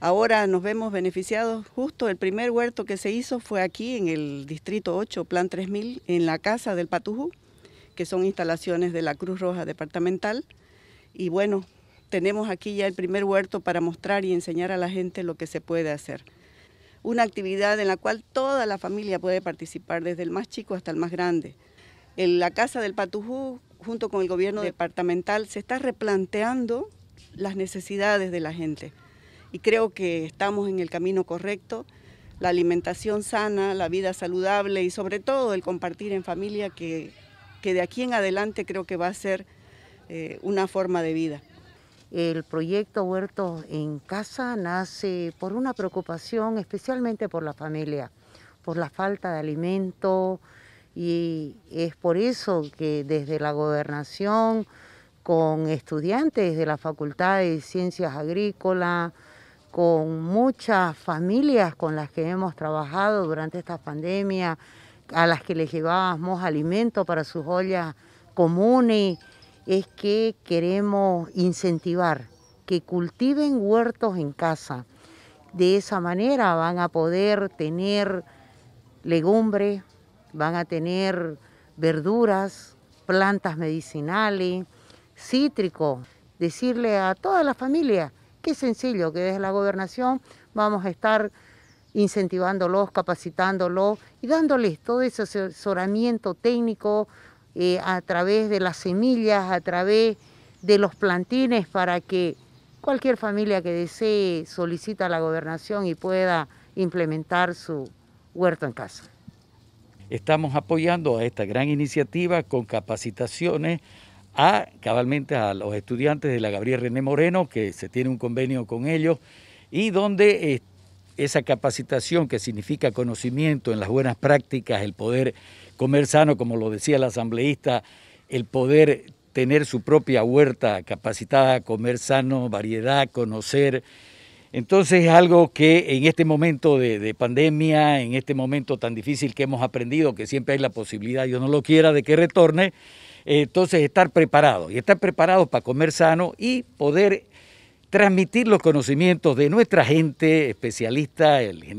Ahora nos vemos beneficiados. Justo el primer huerto que se hizo fue aquí en el Distrito 8, Plan 3000, en la Casa del Patujú, que son instalaciones de la Cruz Roja Departamental. Y bueno, tenemos aquí ya el primer huerto para mostrar y enseñar a la gente lo que se puede hacer. Una actividad en la cual toda la familia puede participar, desde el más chico hasta el más grande. En la Casa del Patujú, junto con el gobierno departamental, se está replanteando las necesidades de la gente y creo que estamos en el camino correcto. La alimentación sana, la vida saludable y sobre todo el compartir en familia que, que de aquí en adelante creo que va a ser eh, una forma de vida. El proyecto huerto en Casa nace por una preocupación especialmente por la familia, por la falta de alimento y es por eso que desde la gobernación con estudiantes de la Facultad de Ciencias Agrícolas, con muchas familias con las que hemos trabajado durante esta pandemia, a las que les llevábamos alimento para sus ollas comunes, es que queremos incentivar que cultiven huertos en casa. De esa manera van a poder tener legumbres, van a tener verduras, plantas medicinales, cítricos. Decirle a toda la familia, Qué sencillo que desde la gobernación vamos a estar incentivándolos, capacitándolos y dándoles todo ese asesoramiento técnico eh, a través de las semillas, a través de los plantines para que cualquier familia que desee solicita a la gobernación y pueda implementar su huerto en casa. Estamos apoyando a esta gran iniciativa con capacitaciones a cabalmente a los estudiantes de la Gabriel René Moreno, que se tiene un convenio con ellos, y donde eh, esa capacitación que significa conocimiento en las buenas prácticas, el poder comer sano, como lo decía la asambleísta, el poder tener su propia huerta capacitada, comer sano, variedad, conocer. Entonces es algo que en este momento de, pandemia, en este momento tan difícil que hemos aprendido, que siempre hay la posibilidad, yo no lo quiera, de que retorne, eh, entonces, estar preparados y estar preparados para comer sano y poder transmitir los conocimientos de nuestra gente especialista, el